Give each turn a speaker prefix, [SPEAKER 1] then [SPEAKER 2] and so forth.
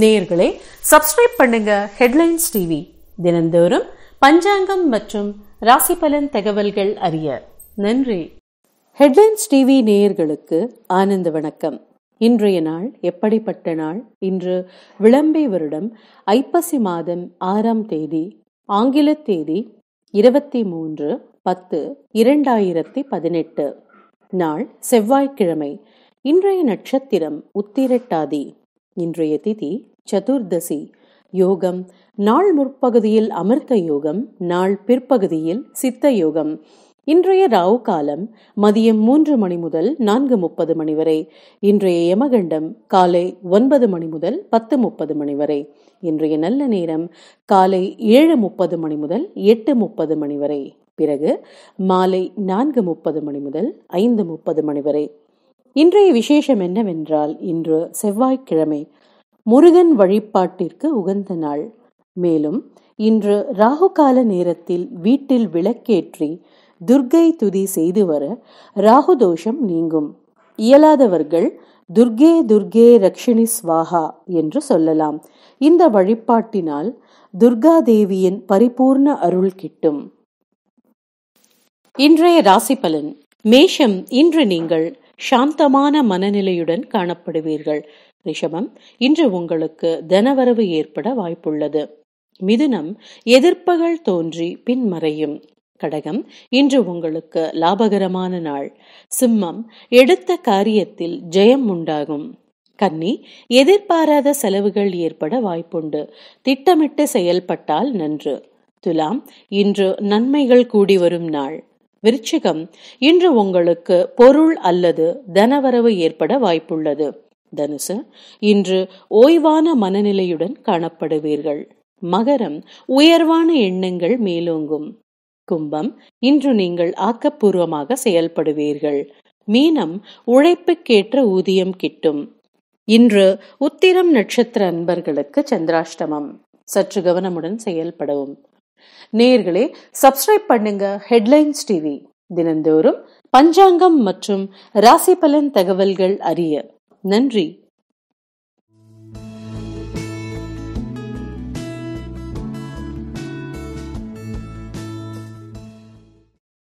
[SPEAKER 1] நேர்களே சப்ஸ்கிரைப் பண்ணுங்க headlines TV தினந்தோறும் பஞ்சாங்கம் மற்றும் ராசி பலன் தகவல்கள் அறிய நன்றி ஹெட்லைன்ஸ் டிவி நேயர்களுக்கு ஆனந்த வணக்கம் இன்றைய நாள் எப்படிப்பட்ட நாள் இன்று விளம்பை வருடம் ஐப்பசி மாதம் ஆறாம் தேதி ஆங்கில தேதி இருபத்தி மூன்று பத்து இரண்டாயிரத்தி பதினெட்டு நாள் செவ்வாய்க்கிழமை இன்றைய நட்சத்திரம் உத்திரட்டாதி இன்றைய திதி சதுர்தசி யோகம் நாள் முற்பகுதியில் அமிர்த யோகம் நாள் பிற்பகுதியில் சித்த யோகம் இன்றைய ராவு காலம் மதியம் மூன்று மணி முதல் நான்கு முப்பது மணி வரை இன்றைய யமகண்டம் காலை ஒன்பது மணி முதல் பத்து முப்பது மணி வரை இன்றைய நல்ல நேரம் காலை ஏழு முப்பது மணி முதல் எட்டு முப்பது மணி வரை பிறகு மாலை நான்கு முப்பது மணி முதல் ஐந்து முப்பது மணி வரை இன்றைய விசேஷம் என்னவென்றால் இன்று செவ்வாய்க்கிழமை முருகன் வழிபாட்டிற்கு உகந்த நாள் மேலும் இன்று ராகுகால நேரத்தில் வீட்டில் விளக்கேற்றி துர்க்கை துதி செய்து வர ராகு தோஷம் நீங்கும் இயலாதவர்கள் துர்கே துர்கே ரக்ஷிணி ஸ்வாகா என்று சொல்லலாம் இந்த வழிபாட்டினால் துர்கா தேவியின் பரிபூர்ண அருள் கிட்டும் இன்றைய ராசி பலன் மேஷம் இன்று நீங்கள் சாந்தமான மனநிலையுடன் காணப்படுவீர்கள் ரிஷபம் இன்று உங்களுக்கு தனவரவு ஏற்பட வாய்ப்புள்ளது மிதுனம் எதிர்ப்புகள் தோன்றி பின்மறையும் கடகம் இன்று உங்களுக்கு லாபகரமான நாள் சிம்மம் எடுத்த காரியத்தில் ஜெயம் உண்டாகும் கன்னி எதிர்பாராத செலவுகள் ஏற்பட வாய்ப்புண்டு திட்டமிட்டு செயல்பட்டால் நன்று துலாம் இன்று நன்மைகள் கூடி வரும் நாள் விருச்சிகம் இன்று உங்களுக்கு பொருள் அல்லது தனவரவு ஏற்பட வாய்ப்புள்ளது தனுசு இன்று ஓய்வான மனநிலையுடன் காணப்படுவீர்கள் மகரம் உயர்வான எண்ணங்கள் மேலோங்கும் கும்பம் இன்று நீங்கள் ஆக்கப்பூர்வமாக செயல்படுவீர்கள் மீனம் உழைப்புக்கேற்ற ஊதியம் கிட்டும் இன்று உத்திரம் நட்சத்திர அன்பர்களுக்கு சந்திராஷ்டமம் சற்று கவனமுடன் செயல்படவும் நேர்களே சப்ஸ்கிரைப் பண்ணுங்க ஹெட்லைன்ஸ் டிவி தினந்தோறும் பஞ்சாங்கம் மற்றும் ராசி பலன் தகவல்கள் அறிய நன்றி